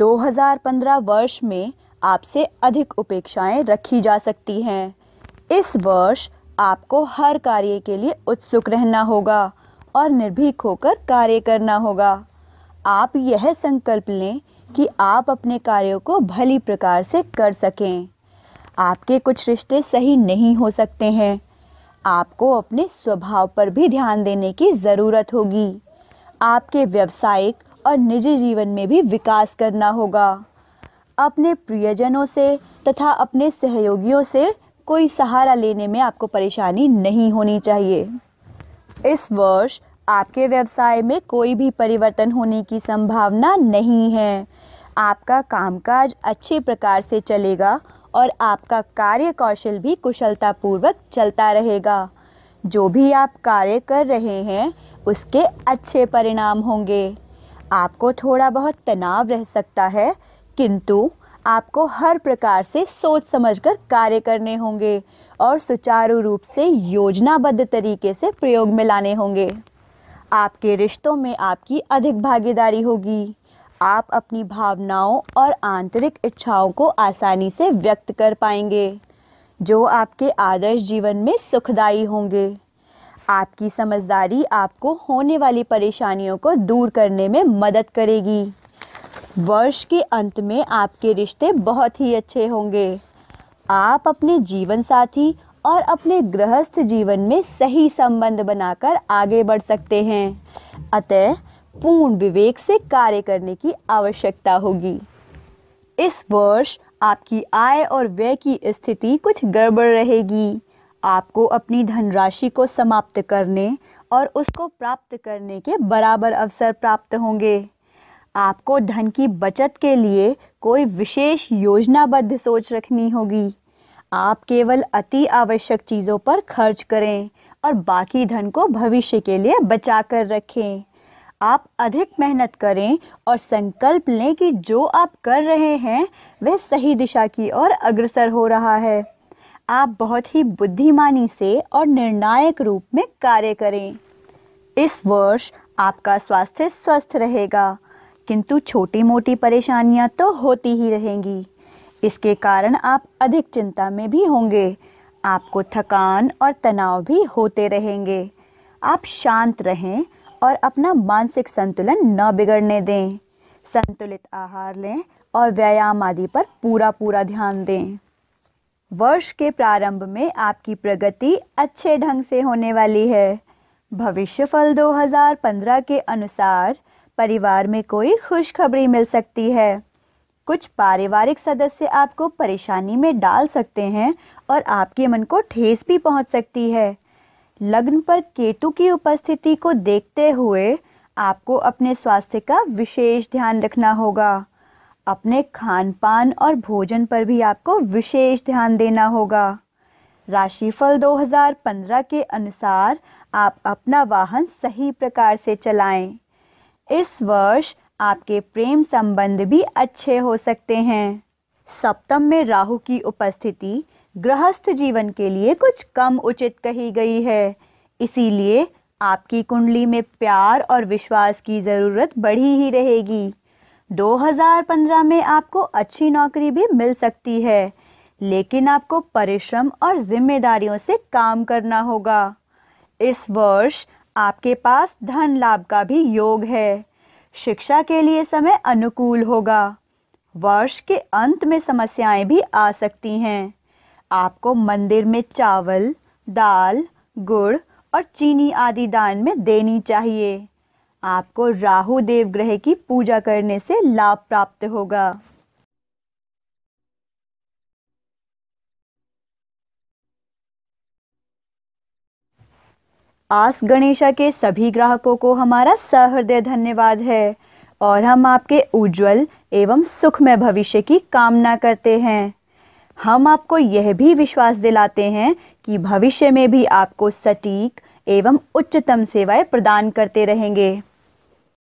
2015 वर्ष में आपसे अधिक उपेक्षाएं रखी जा सकती हैं इस वर्ष आपको हर कार्य के लिए उत्सुक रहना होगा और निर्भीक होकर कार्य करना होगा आप यह संकल्प लें कि आप अपने कार्यों को भली प्रकार से कर सकें आपके कुछ रिश्ते सही नहीं हो सकते हैं आपको अपने स्वभाव पर भी ध्यान देने की ज़रूरत होगी आपके व्यवसायिक और निजी जीवन में भी विकास करना होगा अपने प्रियजनों से तथा अपने सहयोगियों से कोई सहारा लेने में आपको परेशानी नहीं होनी चाहिए इस वर्ष आपके व्यवसाय में कोई भी परिवर्तन होने की संभावना नहीं है आपका कामकाज अच्छे प्रकार से चलेगा और आपका कार्य कौशल भी कुशलतापूर्वक चलता रहेगा जो भी आप कार्य कर रहे हैं उसके अच्छे परिणाम होंगे आपको थोड़ा बहुत तनाव रह सकता है किंतु आपको हर प्रकार से सोच समझकर कार्य करने होंगे और सुचारू रूप से योजनाबद्ध तरीके से प्रयोग में लाने होंगे आपके रिश्तों में आपकी अधिक भागीदारी होगी आप अपनी भावनाओं और आंतरिक इच्छाओं को आसानी से व्यक्त कर पाएंगे जो आपके आदर्श जीवन में सुखदायी होंगे आपकी समझदारी आपको होने वाली परेशानियों को दूर करने में मदद करेगी वर्ष के अंत में आपके रिश्ते बहुत ही अच्छे होंगे आप अपने जीवन साथी और अपने गृहस्थ जीवन में सही संबंध बनाकर आगे बढ़ सकते हैं अतः पूर्ण विवेक से कार्य करने की आवश्यकता होगी इस वर्ष आपकी आय और व्यय की स्थिति कुछ गड़बड़ रहेगी आपको अपनी धनराशि को समाप्त करने और उसको प्राप्त करने के बराबर अवसर प्राप्त होंगे आपको धन की बचत के लिए कोई विशेष योजनाबद्ध सोच रखनी होगी आप केवल अति आवश्यक चीज़ों पर खर्च करें और बाकी धन को भविष्य के लिए बचा कर रखें आप अधिक मेहनत करें और संकल्प लें कि जो आप कर रहे हैं वह सही दिशा की ओर अग्रसर हो रहा है आप बहुत ही बुद्धिमानी से और निर्णायक रूप में कार्य करें इस वर्ष आपका स्वास्थ्य स्वस्थ रहेगा किंतु छोटी मोटी परेशानियां तो होती ही रहेंगी इसके कारण आप अधिक चिंता में भी होंगे आपको थकान और तनाव भी होते रहेंगे आप शांत रहें और अपना मानसिक संतुलन न बिगड़ने दें संतुलित आहार लें और व्यायाम आदि पर पूरा पूरा ध्यान दें वर्ष के प्रारंभ में आपकी प्रगति अच्छे ढंग से होने वाली है भविष्यफल 2015 के अनुसार परिवार में कोई खुशखबरी मिल सकती है कुछ पारिवारिक सदस्य आपको परेशानी में डाल सकते हैं और आपके मन को ठेस भी पहुंच सकती है लग्न पर केतु की उपस्थिति को देखते हुए आपको अपने स्वास्थ्य का विशेष ध्यान रखना होगा अपने खान पान और भोजन पर भी आपको विशेष ध्यान देना होगा राशिफल 2015 के अनुसार आप अपना वाहन सही प्रकार से चलाएं। इस वर्ष आपके प्रेम संबंध भी अच्छे हो सकते हैं सप्तम में राहु की उपस्थिति गृहस्थ जीवन के लिए कुछ कम उचित कही गई है इसीलिए आपकी कुंडली में प्यार और विश्वास की ज़रूरत बढ़ी ही रहेगी 2015 में आपको अच्छी नौकरी भी मिल सकती है लेकिन आपको परिश्रम और जिम्मेदारियों से काम करना होगा इस वर्ष आपके पास धन लाभ का भी योग है शिक्षा के लिए समय अनुकूल होगा वर्ष के अंत में समस्याएं भी आ सकती हैं आपको मंदिर में चावल दाल गुड़ और चीनी आदि दान में देनी चाहिए आपको राहु देव ग्रह की पूजा करने से लाभ प्राप्त होगा आस गणेशा के सभी ग्राहकों को हमारा सहृदय धन्यवाद है और हम आपके उज्जवल एवं सुखमय भविष्य की कामना करते हैं हम आपको यह भी विश्वास दिलाते हैं कि भविष्य में भी आपको सटीक एवं उच्चतम सेवाएं प्रदान करते रहेंगे